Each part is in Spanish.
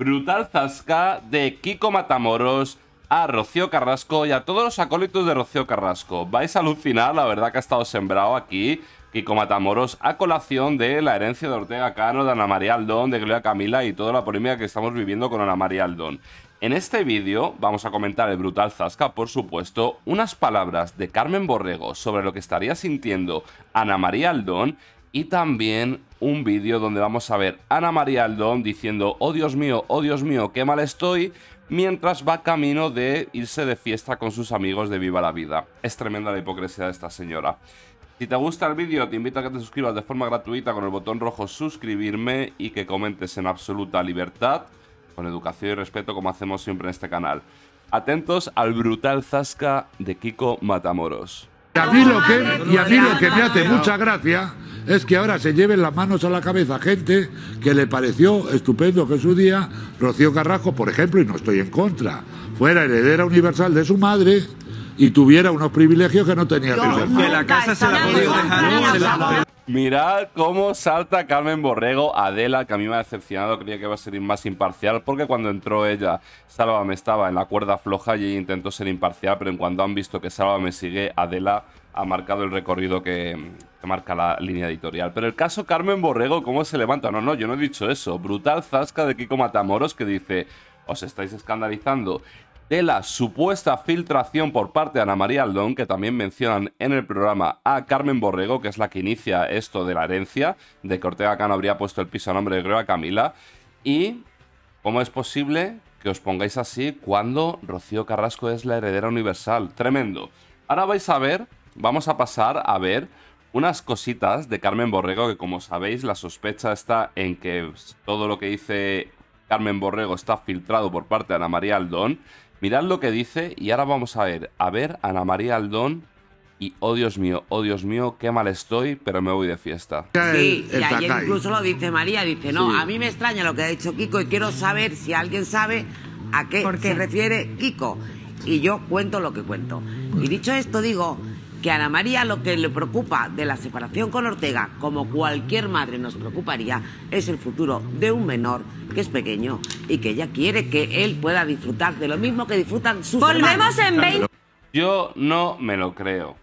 brutal zasca de Kiko Matamoros a Rocío Carrasco y a todos los acólitos de Rocío Carrasco. Vais a alucinar, la verdad que ha estado sembrado aquí Kiko Matamoros a colación de la herencia de Ortega Cano, de Ana María Aldón, de Gloria Camila y toda la polémica que estamos viviendo con Ana María Aldón. En este vídeo vamos a comentar el brutal Zasca, por supuesto, unas palabras de Carmen Borrego sobre lo que estaría sintiendo Ana María Aldón y también un vídeo donde vamos a ver a Ana María Aldón diciendo, oh Dios mío, oh Dios mío, qué mal estoy, mientras va camino de irse de fiesta con sus amigos de Viva la Vida. Es tremenda la hipocresía de esta señora. Si te gusta el vídeo, te invito a que te suscribas de forma gratuita con el botón rojo suscribirme y que comentes en absoluta libertad, con educación y respeto como hacemos siempre en este canal. Atentos al brutal zasca de Kiko Matamoros y a mí lo que me hace mucha gracia es que ahora se lleven las manos a la cabeza gente que le pareció estupendo que su día Rocío Carrasco, por ejemplo, y no estoy en contra, fuera heredera universal de su madre y tuviera unos privilegios que no tenía. Que la casa se la Mirad cómo salta Carmen Borrego. Adela, que a mí me ha decepcionado, creía que iba a ser más imparcial, porque cuando entró ella, Sálvame estaba en la cuerda floja y intentó ser imparcial, pero en cuanto han visto que me sigue, Adela ha marcado el recorrido que, que, marca la línea editorial. Pero el caso Carmen Borrego, ¿cómo se levanta? No, no, yo no he dicho eso. Brutal zasca de Kiko Matamoros que dice, os estáis escandalizando de la supuesta filtración por parte de Ana María Aldón, que también mencionan en el programa a Carmen Borrego, que es la que inicia esto de la herencia, de que Ortega Cano habría puesto el piso a nombre de a Camila, y cómo es posible que os pongáis así cuando Rocío Carrasco es la heredera universal. Tremendo. Ahora vais a ver, vamos a pasar a ver unas cositas de Carmen Borrego, que como sabéis la sospecha está en que todo lo que dice Carmen Borrego está filtrado por parte de Ana María Aldón Mirad lo que dice y ahora vamos a ver. A ver, Ana María Aldón. Y oh Dios mío, oh Dios mío, qué mal estoy, pero me voy de fiesta. Sí, y ayer incluso lo dice María, dice, no, a mí me extraña lo que ha dicho Kiko y quiero saber si alguien sabe a qué, qué? se refiere Kiko. Y yo cuento lo que cuento. Y dicho esto, digo, que a Ana María lo que le preocupa de la separación con Ortega, como cualquier madre nos preocuparía, es el futuro de un menor que es pequeño y que ella quiere que él pueda disfrutar de lo mismo que disfrutan sus Volvemos en 20. Yo no me lo creo.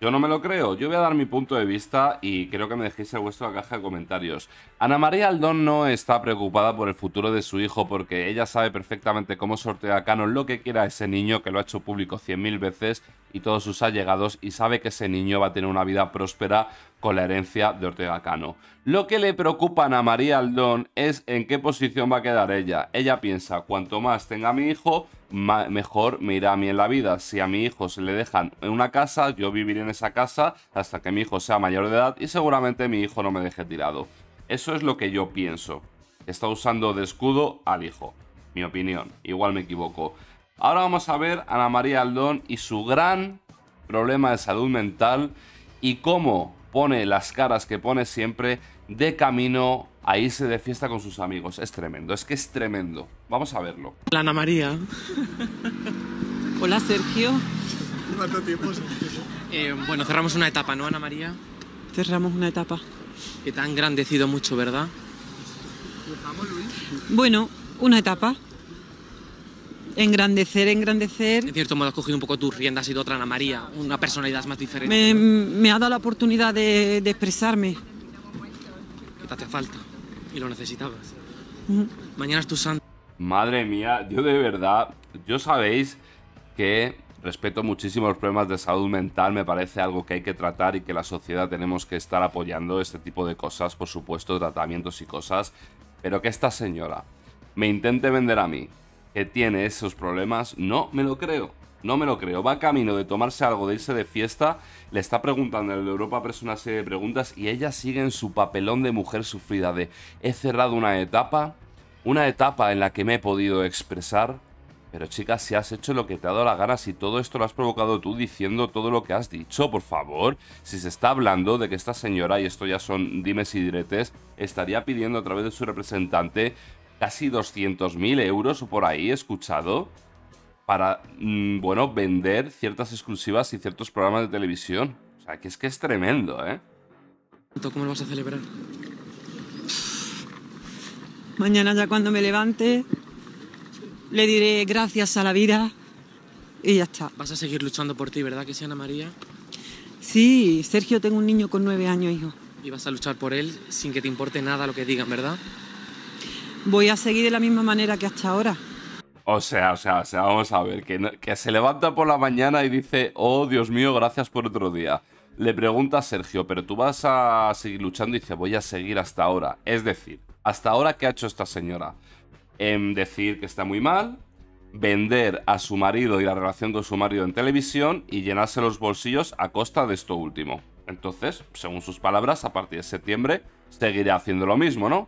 Yo no me lo creo. Yo voy a dar mi punto de vista y creo que me dejéis en vuestra caja de comentarios. Ana María Aldón no está preocupada por el futuro de su hijo porque ella sabe perfectamente cómo sortea Canon lo que quiera ese niño que lo ha hecho público 100.000 veces y todos sus allegados y sabe que ese niño va a tener una vida próspera con la herencia de Ortega Cano. Lo que le preocupa a María Aldón es en qué posición va a quedar ella. Ella piensa, cuanto más tenga mi hijo, mejor me irá a mí en la vida. Si a mi hijo se le dejan en una casa, yo viviré en esa casa hasta que mi hijo sea mayor de edad y seguramente mi hijo no me deje tirado. Eso es lo que yo pienso. Está usando de escudo al hijo. Mi opinión. Igual me equivoco. Ahora vamos a ver a Ana María Aldón y su gran problema de salud mental y cómo pone las caras que pone siempre de camino a irse de fiesta con sus amigos. Es tremendo, es que es tremendo. Vamos a verlo. Hola Ana María. Hola Sergio. ¿Cuánto tiempo? Eh, bueno, cerramos una etapa, ¿no, Ana María? Cerramos una etapa. Que te ha engrandecido mucho, ¿verdad? Bueno, una etapa. Engrandecer, engrandecer. En cierto modo has cogido un poco tus riendas, has sido otra Ana María, una personalidad más diferente. Me, ha dado la oportunidad de, expresarme. te hace falta y lo necesitabas. Mañana es tu santo. Madre mía, yo de verdad, yo sabéis que respeto muchísimo los problemas de salud mental, me parece algo que hay que tratar y que la sociedad tenemos que estar apoyando este tipo de cosas, por supuesto, tratamientos y cosas, pero que esta señora me intente vender a mí tiene esos problemas, no me lo creo. No me lo creo. Va camino de tomarse algo, de irse de fiesta. Le está preguntando en Europa preso una serie de preguntas y ella sigue en su papelón de mujer sufrida de he cerrado una etapa, una etapa en la que me he podido expresar. Pero chicas, si has hecho lo que te ha dado la gana, si todo esto lo has provocado tú diciendo todo lo que has dicho, por favor, si se está hablando de que esta señora, y esto ya son dimes y diretes, estaría pidiendo a través de su representante casi 200.000 euros o por ahí, he escuchado, para, mm, bueno, vender ciertas exclusivas y ciertos programas de televisión. O sea, que es que es tremendo, ¿eh? ¿Cómo lo vas a celebrar? Mañana ya cuando me levante, le diré gracias a la vida y ya está. Vas a seguir luchando por ti, ¿verdad que sí, Ana María? Sí, Sergio, tengo un niño con nueve años, hijo. Y vas a luchar por él sin que te importe nada lo que digan, ¿verdad? voy a seguir de la misma manera que hasta ahora. O sea, o sea, vamos a ver, que, se levanta por la mañana y dice, oh Dios mío, gracias por otro día. Le pregunta a Sergio, pero tú vas a seguir luchando y dice, voy a seguir hasta ahora. Es decir, hasta ahora, ¿qué ha hecho esta señora? En decir que está muy mal, vender a su marido y la relación con su marido en televisión y llenarse los bolsillos a costa de esto último. Entonces, según sus palabras, a partir de septiembre seguirá haciendo lo mismo, ¿no?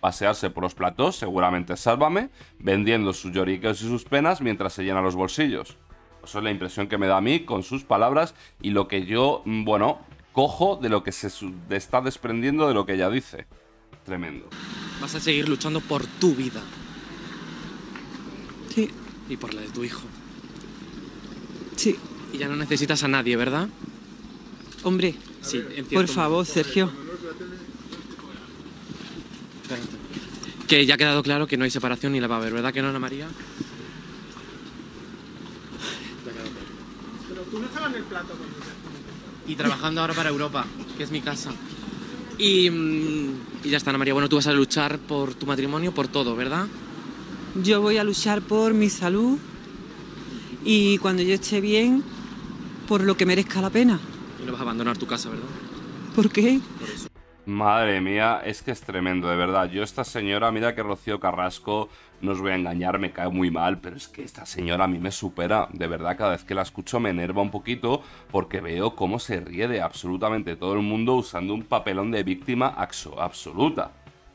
pasearse por los platós, seguramente Sálvame, vendiendo sus lloriqueos y sus penas mientras se llenan los bolsillos. Eso es la impresión que me da a mí con sus palabras y lo que yo, mm, bueno, cojo de lo que se está desprendiendo de lo que ella dice. Tremendo. Vas a seguir luchando por tu vida. Sí. Y por la de tu hijo. Sí. Y ya no necesitas a nadie, ¿verdad? Hombre, sí, por favor, Sergio. Que ya ha quedado claro que no hay separación ni la va a haber, ¿verdad que no, Ana María? Pero tú no estabas en el plato Y trabajando ahora para Europa, que es mi casa. Y, mm, y ya está, Ana María. Bueno, tú vas a luchar por tu matrimonio, por todo, ¿verdad? Yo voy a luchar por mi salud y cuando yo esté bien, por lo que merezca la pena. Y no vas a abandonar tu casa, ¿verdad? ¿Por qué? Madre mía, es que es tremendo, de verdad. Yo esta señora, mira que Rocío Carrasco, no os voy a engañar, me cae muy mal, pero es que esta señora a mí me supera. De verdad, cada vez que la escucho me enerva un poquito porque veo cómo se ríe de absolutamente todo el mundo usando un papelón de víctima absoluta.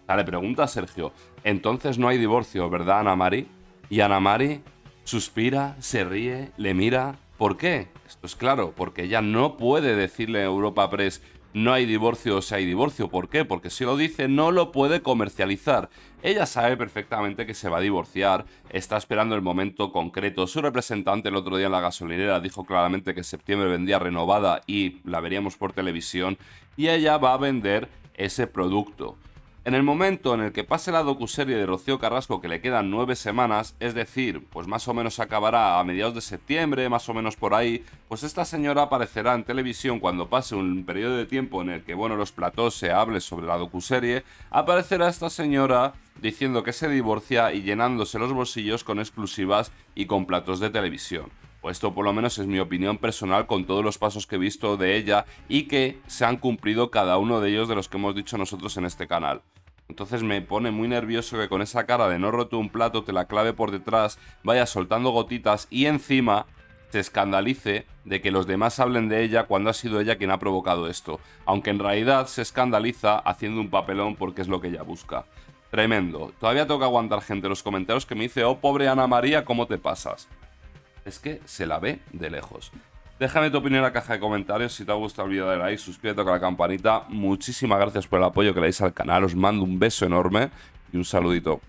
Dale, pregunta Sergio, entonces no hay divorcio, ¿verdad, Ana Mari? Y Ana Mari suspira, se ríe, le mira. ¿Por qué? Esto es claro, porque ella no puede decirle a Europa Press no hay divorcio o si hay divorcio. ¿Por qué? Porque si lo dice no lo puede comercializar. Ella sabe perfectamente que se va a divorciar, está esperando el momento concreto. Su representante el otro día en la gasolinera dijo claramente que en septiembre vendía renovada y la veríamos por televisión y ella va a vender ese producto. En el momento en el que pase la docuserie de Rocío Carrasco que le quedan nueve semanas, es decir, pues más o menos acabará a mediados de septiembre, más o menos por ahí, pues esta señora aparecerá en televisión cuando pase un periodo de tiempo en el que, bueno, los platos se hable sobre la docuserie, aparecerá esta señora diciendo que se divorcia y llenándose los bolsillos con exclusivas y con platos de televisión. O esto por lo menos es mi opinión personal con todos los pasos que he visto de ella y que se han cumplido cada uno de ellos de los que hemos dicho nosotros en este canal. Entonces me pone muy nervioso que con esa cara de no roto un plato te la clave por detrás, vaya soltando gotitas y encima se escandalice de que los demás hablen de ella cuando ha sido ella quien ha provocado esto, aunque en realidad se escandaliza haciendo un papelón porque es lo que ella busca. Tremendo. Todavía toca aguantar gente los comentarios que me dice, oh pobre Ana María, ¿cómo te pasas? Es que se la ve de lejos. Déjame tu opinión en la caja de comentarios. Si te ha gustado el vídeo, dale like, suscríbete con la campanita. Muchísimas gracias por el apoyo que le dais al canal. Os mando un beso enorme y un saludito.